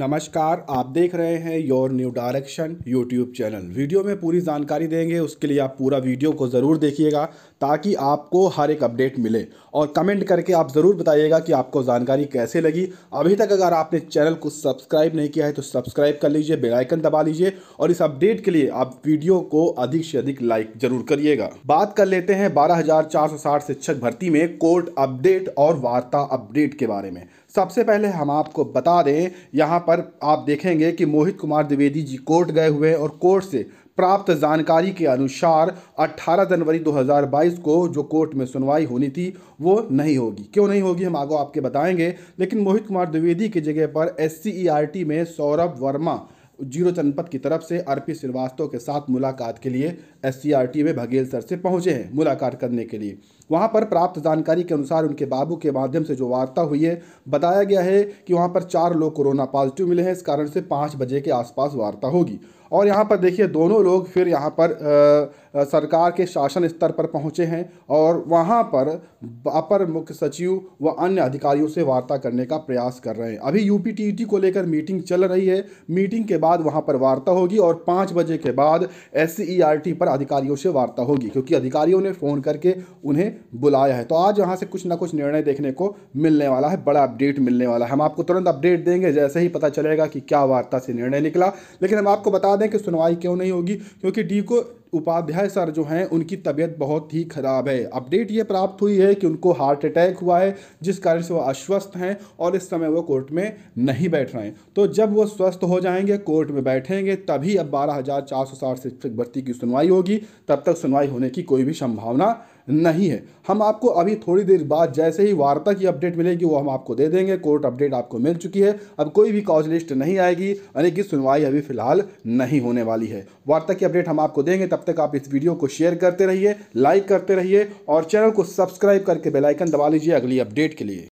नमस्कार आप देख रहे हैं your new direction YouTube channel video में पूरी जानकारी देंगे उसके लिए आप पूरा वीडियो को ज़रूर देखिएगा ताकि आपको हर एक अपडेट मिले और कमेंट करके आप ज़रूर बताइएगा कि आपको जानकारी कैसे लगी अभी तक अगर आपने चैनल को सब्सक्राइब नहीं किया है तो सब्सक्राइब कर लीजिए बेलाइकन दबा लीजिए और इस अपडेट के लिए आप वीडियो को अधिक से अधिक लाइक जरूर करिएगा बात कर लेते हैं बारह शिक्षक भर्ती में कोर्ट अपडेट और वार्ता अपडेट के बारे में सबसे पहले हम आपको बता दें यहाँ पर आप देखेंगे कि मोहित कुमार द्विवेदी जी कोर्ट गए हुए और कोर्ट से प्राप्त जानकारी के अनुसार 18 जनवरी 2022 को जो कोर्ट में सुनवाई होनी थी वो नहीं होगी क्यों नहीं होगी हम आगे आपके बताएंगे लेकिन मोहित कुमार द्विवेदी की जगह पर एस e में सौरभ वर्मा जीरो जनपद की तरफ से आर पी श्रीवास्तव के साथ मुलाकात के लिए एस में बघेल सर से पहुंचे हैं मुलाकात करने के लिए वहां पर प्राप्त जानकारी के अनुसार उनके बाबू के माध्यम से जो वार्ता हुई है बताया गया है कि वहां पर चार लोग कोरोना पॉजिटिव मिले हैं इस कारण से पाँच बजे के आसपास वार्ता होगी और यहाँ पर देखिए दोनों लोग फिर यहाँ पर आ, सरकार के शासन स्तर पर पहुँचे हैं और वहाँ पर अपर मुख्य सचिव व अन्य अधिकारियों से वार्ता करने का प्रयास कर रहे हैं अभी यू को लेकर मीटिंग चल रही है मीटिंग के बाद वहाँ पर वार्ता होगी और पाँच बजे के बाद एस e पर अधिकारियों से वार्ता होगी क्योंकि अधिकारियों ने फ़ोन करके उन्हें बुलाया है तो आज यहाँ से कुछ ना कुछ निर्णय देखने को मिलने वाला है बड़ा अपडेट मिलने वाला है हम आपको तुरंत अपडेट देंगे जैसे ही पता चलेगा कि क्या वार्ता से निर्णय निकला लेकिन हम आपको बता दें कि सुनवाई क्यों नहीं होगी क्योंकि डी को उपाध्याय सर जो हैं उनकी तबीयत बहुत ही ख़राब है अपडेट ये प्राप्त हुई है कि उनको हार्ट अटैक हुआ है जिस कारण से वो अस्वस्थ हैं और इस समय वो कोर्ट में नहीं बैठ रहे हैं तो जब वो स्वस्थ हो जाएंगे कोर्ट में बैठेंगे तभी अब बारह हज़ार चार सौ साठ शिक्षक भर्ती की सुनवाई होगी तब तक सुनवाई होने की कोई भी संभावना नहीं है हम आपको अभी थोड़ी देर बाद जैसे ही वार्ता की अपडेट मिलेगी वो हम आपको दे देंगे कोर्ट अपडेट आपको मिल चुकी है अब कोई भी कॉज लिस्ट नहीं आएगी यानी कि सुनवाई अभी फिलहाल नहीं होने वाली है वार्ता की अपडेट हम आपको देंगे तब तब तक आप इस वीडियो को शेयर करते रहिए लाइक करते रहिए और चैनल को सब्सक्राइब करके बेलाइकन दबा लीजिए अगली अपडेट के लिए